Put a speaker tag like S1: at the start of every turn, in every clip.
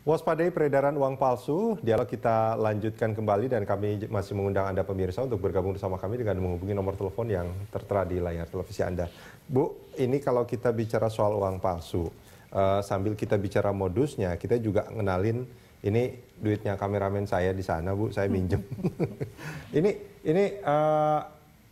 S1: Waspadai peredaran uang palsu, dialog kita lanjutkan kembali dan kami masih mengundang Anda pemirsa untuk bergabung bersama kami dengan menghubungi nomor telepon yang tertera di layar televisi Anda. Bu, ini kalau kita bicara soal uang palsu, uh, sambil kita bicara modusnya, kita juga ngenalin ini duitnya kameramen saya di sana, Bu, saya minjem. ini ini uh,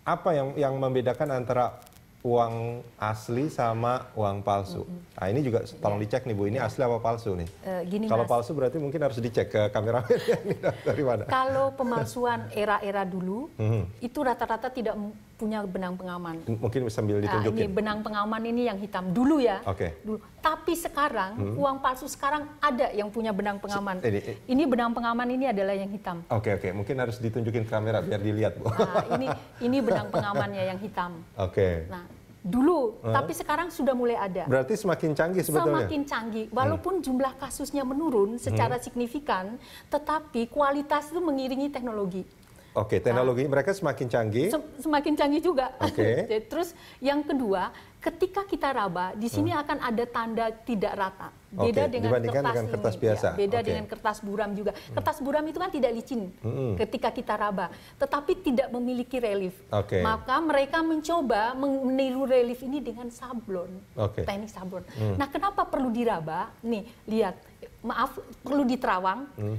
S1: apa yang yang membedakan antara uang asli sama uang palsu. Mm -hmm. Nah ini juga iya. tolong dicek nih Bu, ini iya. asli apa palsu nih? Uh, gini Kalau mas, palsu berarti mungkin harus dicek ke kamera kameramen dari mana?
S2: Kalau pemalsuan era-era dulu, mm -hmm. itu rata-rata tidak punya benang pengaman.
S1: Mungkin sambil ah, ditunjukin. Uh, ini benang
S2: pengaman ini yang hitam dulu ya. Oke. Okay. Dulu. Tapi sekarang mm -hmm. uang palsu sekarang ada yang punya benang pengaman. Ini, ini, ini benang pengaman ini adalah yang hitam.
S1: Oke okay, oke, okay. mungkin harus ditunjukin ke kamera biar dilihat Bu. Nah ini
S2: ini benang pengamannya yang hitam. Oke. Okay. Nah dulu, uh -huh. tapi sekarang sudah mulai ada. Berarti
S1: semakin canggih sebetulnya. Semakin
S2: canggih, walaupun hmm. jumlah kasusnya menurun hmm. secara hmm. signifikan, tetapi kualitas itu mengiringi teknologi.
S1: Oke, okay, teknologi nah, mereka semakin canggih. Sem
S2: semakin canggih juga. Oke. Okay. Terus yang kedua, ketika kita raba, di hmm. sini hmm. akan ada tanda tidak rata. Beda okay. dengan kertas dengan kertas ya. biasa. Ya, beda okay. dengan kertas buram juga. Hmm. Kertas buram itu kan tidak licin hmm. ketika kita raba, tetapi tidak memiliki relief. Okay. Maka mereka mencoba meniru relief ini dengan sablon, okay. teknik sablon. Hmm. Nah, kenapa perlu diraba? Nih, lihat, maaf, perlu diterawang. Hmm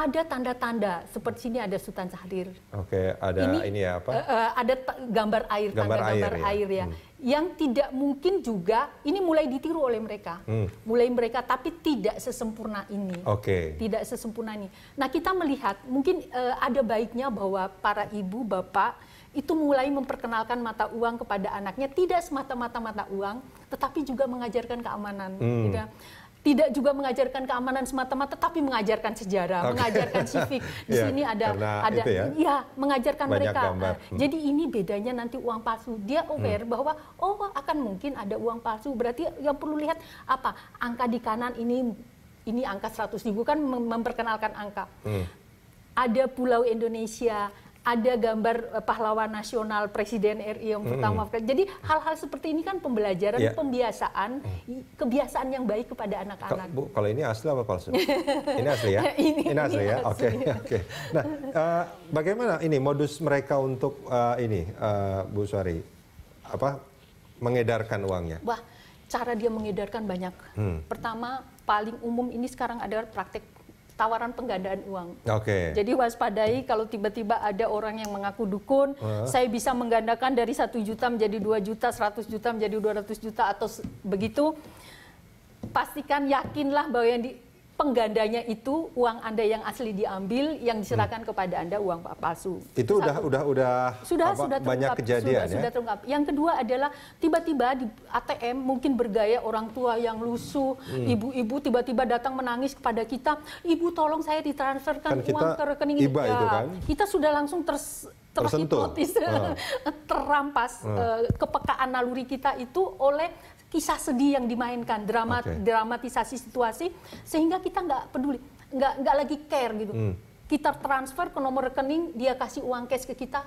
S2: ada tanda-tanda seperti ini ada Sultan Syahrir.
S1: Oke, ada ini, ini ya apa? Uh, uh,
S2: ada gambar air, gambar tanda air, gambar ya. air ya. Hmm. Yang tidak mungkin juga ini mulai ditiru oleh mereka. Hmm. Mulai mereka tapi tidak sesempurna ini. Oke. Okay. Tidak sesempurna ini. Nah, kita melihat mungkin uh, ada baiknya bahwa para ibu, bapak itu mulai memperkenalkan mata uang kepada anaknya tidak semata-mata mata uang, tetapi juga mengajarkan keamanan. Hmm. Gitu. Ya tidak juga mengajarkan keamanan semata-mata tapi mengajarkan sejarah, okay. mengajarkan civic. Di yeah, sini ada ada ya, ya mengajarkan mereka. Ah, hmm. Jadi ini bedanya nanti uang palsu. Dia hmm. aware hmm. bahwa oh akan mungkin ada uang palsu. Berarti yang perlu lihat apa? Angka di kanan ini ini angka 100 ribu kan memperkenalkan angka. Hmm. Ada pulau Indonesia, ada gambar eh, pahlawan nasional Presiden RI yang pertama. Mm -hmm. Jadi hal-hal seperti ini kan pembelajaran, yeah. pembiasaan, mm. kebiasaan yang baik kepada anak-anak.
S1: Bu, Kalau ini asli apa palsu?
S2: ini asli ya? ini, ini asli ini ya? Oke, oke. Okay, okay.
S1: Nah, uh, bagaimana ini modus mereka untuk uh, ini, uh, Bu Suari, apa mengedarkan uangnya? Wah,
S2: cara dia mengedarkan banyak. Hmm. Pertama, paling umum ini sekarang adalah praktek tawaran penggandaan uang. Oke. Okay. Jadi waspadai kalau tiba-tiba ada orang yang mengaku dukun, uh. saya bisa menggandakan dari satu juta menjadi 2 juta, 100 juta menjadi 200 juta atau begitu. Pastikan yakinlah bahwa yang di, penggandanya itu uang Anda yang asli diambil yang hmm. diserahkan hmm. kepada Anda uang palsu. Itu sudah
S1: udah udah sudah sudah banyak kejadian sudah, ya. Sudah
S2: terungkap. Yang kedua adalah tiba-tiba di ATM mungkin bergaya orang tua yang lusuh, hmm. ibu-ibu tiba-tiba datang menangis kepada kita, "Ibu tolong saya ditransferkan kan uang ke rekening IBA ya, itu kan. Kita sudah langsung ter
S1: terhipotis, uh. Ah.
S2: terampas uh. Ah. Uh, eh, kepekaan naluri kita itu oleh kisah sedih yang dimainkan, drama okay. dramatisasi situasi sehingga kita nggak peduli, nggak nggak lagi care gitu. Hmm. Kita transfer ke nomor rekening, dia kasih uang cash ke kita,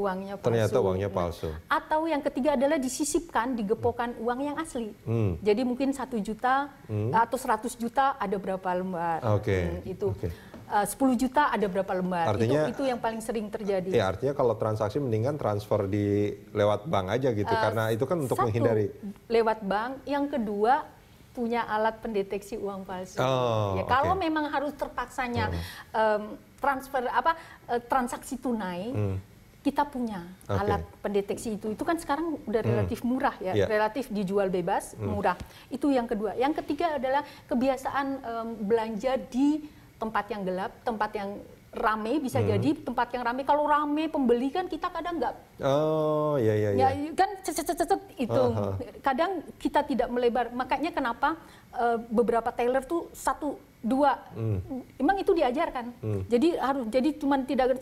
S2: uangnya palsu. Ternyata uangnya palsu. Nah, atau yang ketiga adalah disisipkan, digepokan hmm. uang yang asli. Hmm. Jadi mungkin satu juta hmm. atau 100 juta ada berapa lembar. Oke. Okay. Hmm, itu. Okay. Eh, uh, 10 juta ada berapa lembar. Artinya, itu, itu yang paling sering terjadi. Ya
S1: artinya kalau transaksi mendingan transfer di lewat bank aja gitu uh, karena itu kan untuk satu, menghindari
S2: lewat bank, yang kedua punya alat pendeteksi uang palsu. Oh, ya, kalau okay. memang harus terpaksanya hmm. um, transfer apa uh, transaksi tunai hmm kita punya okay. alat pendeteksi itu. Itu kan sekarang udah hmm. relatif murah ya, yeah. relatif dijual bebas, hmm. murah. Itu yang kedua. Yang ketiga adalah kebiasaan um, belanja di tempat yang gelap, tempat yang rame bisa hmm. jadi tempat yang rame kalau rame pembeli kan kita kadang nggak
S1: oh iya iya, iya. ya,
S2: iya, kan cecet cecet -cet itu -huh. kadang kita tidak melebar makanya kenapa uh, beberapa tailor tuh satu dua hmm. emang itu diajarkan hmm. jadi harus jadi cuman tidak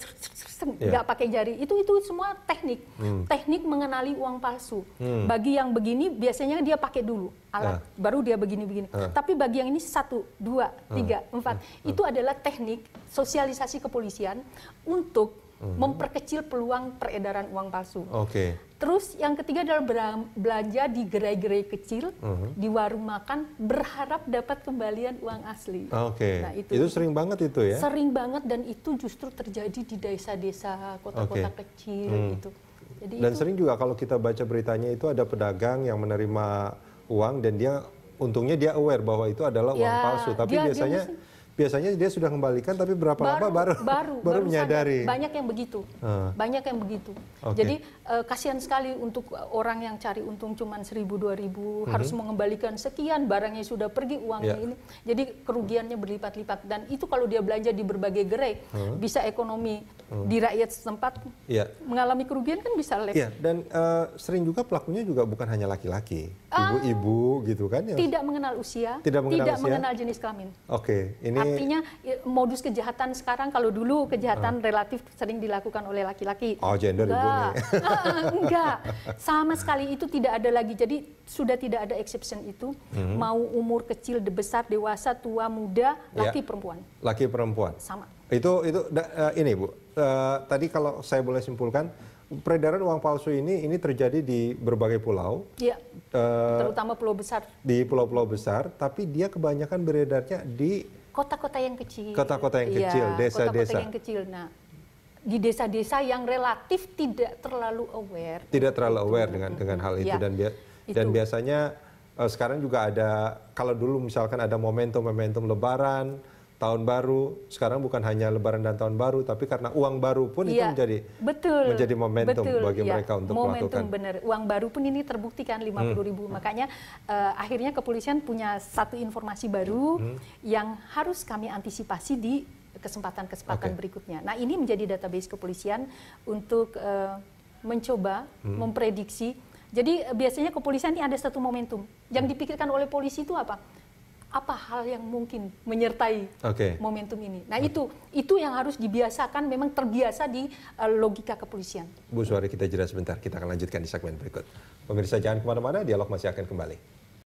S2: iya. nggak ya. pakai jari itu itu semua teknik hmm. teknik mengenali uang palsu hmm. bagi yang begini biasanya dia pakai dulu alat ya. baru dia begini begini ya. tapi bagi yang ini satu dua iya. tiga empat iya. itu adalah teknik sosialisasi kepolisian untuk hmm. memperkecil peluang peredaran uang palsu. Oke. Okay. Terus yang ketiga adalah belanja di gerai-gerai kecil, -huh. Hmm. di warung makan berharap dapat kembalian uang asli. Oke. Okay. Nah, itu itu sering
S1: banget itu ya. Sering
S2: banget dan itu justru terjadi di desa-desa, kota-kota okay.
S1: kecil hmm. gitu. Jadi dan itu, sering juga kalau kita baca beritanya itu ada pedagang yang menerima uang dan dia untungnya dia aware bahwa itu adalah uang ya, palsu tapi dia, biasanya dia biasanya dia sudah kembalikan tapi berapa baru, lama baru baru, baru menyadari. Sadar.
S2: Banyak yang begitu. Uh. Banyak yang begitu. Okay. Jadi uh, kasihan sekali untuk eh, orang yang cari untung cuma seribu dua ribu mhm. harus mengembalikan sekian barangnya sudah pergi uangnya yeah. ini. Jadi kerugiannya berlipat-lipat dan itu kalau dia belanja di berbagai gerai uh. bisa ekonomi hmm. di rakyat setempat yeah. mengalami kerugian kan bisa lebih. Iya, yeah.
S1: Dan uh, sering juga pelakunya juga bukan hanya laki-laki, ibu-ibu uh, gitu kan? Yang tidak
S2: mengenal usia, tidak mengenal, tidak usia. mengenal jenis kelamin.
S1: Oke, okay. ini artinya
S2: ya, modus kejahatan sekarang kalau dulu kejahatan uh. relatif sering dilakukan oleh laki-laki. Oh, gender enggak. ibu nih. Ah, enggak, sama sekali itu tidak ada lagi. Jadi sudah tidak ada exception itu. Hmm. Mau umur kecil, besar, dewasa, tua, muda, iya. laki yeah. perempuan.
S1: Laki perempuan. Sama. Itu itu uh, ini Bu. Uh, tadi kalau saya boleh simpulkan peredaran uang palsu ini ini terjadi di berbagai pulau. Iya. Uh, terutama pulau besar. Di pulau-pulau besar, tapi dia kebanyakan beredarnya di
S2: kota-kota yang kecil. Kota-kota yang iya, kecil, desa-desa. Ya, yang kecil. Nah, di desa-desa yang relatif tidak terlalu aware.
S1: Tidak terlalu aware dengan dengan hal itu ya, dan bia itu. dan biasanya uh, sekarang juga ada kalau dulu misalkan ada momentum-momentum lebaran tahun baru sekarang bukan hanya lebaran dan tahun baru tapi karena uang baru pun ya, itu iya, menjadi
S2: betul, menjadi momentum betul, bagi ya, mereka untuk momentum melakukan benar uang baru pun ini terbukti kan 50 hmm. ribu makanya uh, akhirnya kepolisian punya satu informasi baru hmm. yang harus kami antisipasi di kesempatan-kesempatan okay. berikutnya nah ini menjadi database kepolisian untuk uh, mencoba hmm. memprediksi jadi eh, biasanya kepolisian ini ada satu momentum yang hmm. dipikirkan oleh polisi itu apa apa hal yang mungkin menyertai okay. momentum ini. Nah itu itu yang harus dibiasakan memang terbiasa di uh, logika kepolisian.
S1: Bu Suari kita jelas sebentar, kita akan lanjutkan di segmen berikut. Pemirsa jangan kemana-mana, dialog masih akan kembali.